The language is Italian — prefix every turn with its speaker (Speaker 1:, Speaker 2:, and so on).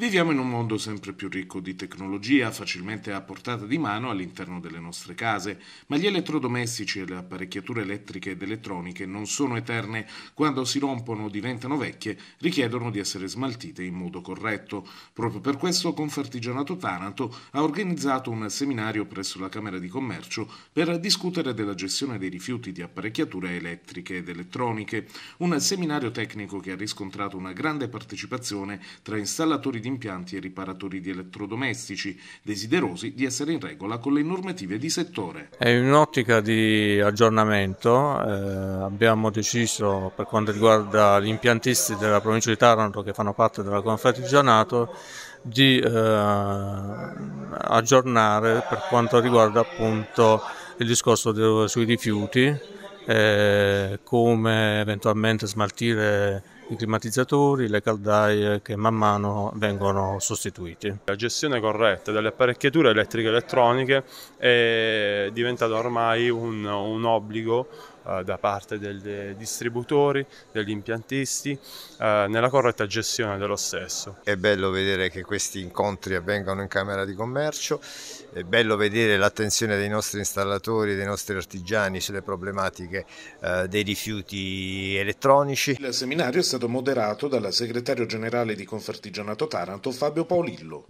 Speaker 1: Viviamo in un mondo sempre più ricco di tecnologia, facilmente a portata di mano all'interno delle nostre case, ma gli elettrodomestici e le apparecchiature elettriche ed elettroniche non sono eterne, quando si rompono diventano vecchie richiedono di essere smaltite in modo corretto. Proprio per questo Confartigianato Taranto ha organizzato un seminario presso la Camera di Commercio per discutere della gestione dei rifiuti di apparecchiature elettriche ed elettroniche, un seminario tecnico che ha riscontrato una grande partecipazione tra installatori di impianti e riparatori di elettrodomestici, desiderosi di essere in regola con le normative
Speaker 2: di settore. È in un'ottica di aggiornamento, eh, abbiamo deciso per quanto riguarda gli impiantisti della provincia di Taranto che fanno parte della Confraternitato di eh, aggiornare per quanto riguarda appunto il discorso de, sui rifiuti, eh, come eventualmente smaltire i climatizzatori, le caldaie che man mano vengono sostituiti.
Speaker 3: La gestione corretta delle apparecchiature elettriche e elettroniche è diventata ormai un, un obbligo eh, da parte del, dei distributori,
Speaker 4: degli impiantisti, eh, nella corretta gestione dello stesso. È bello vedere che questi incontri avvengano in Camera di Commercio, è bello vedere l'attenzione dei nostri installatori, dei nostri artigiani sulle problematiche eh, dei rifiuti
Speaker 1: elettronici. Il seminario è stato moderato dal segretario generale di Confartigianato Taranto Fabio Paolillo.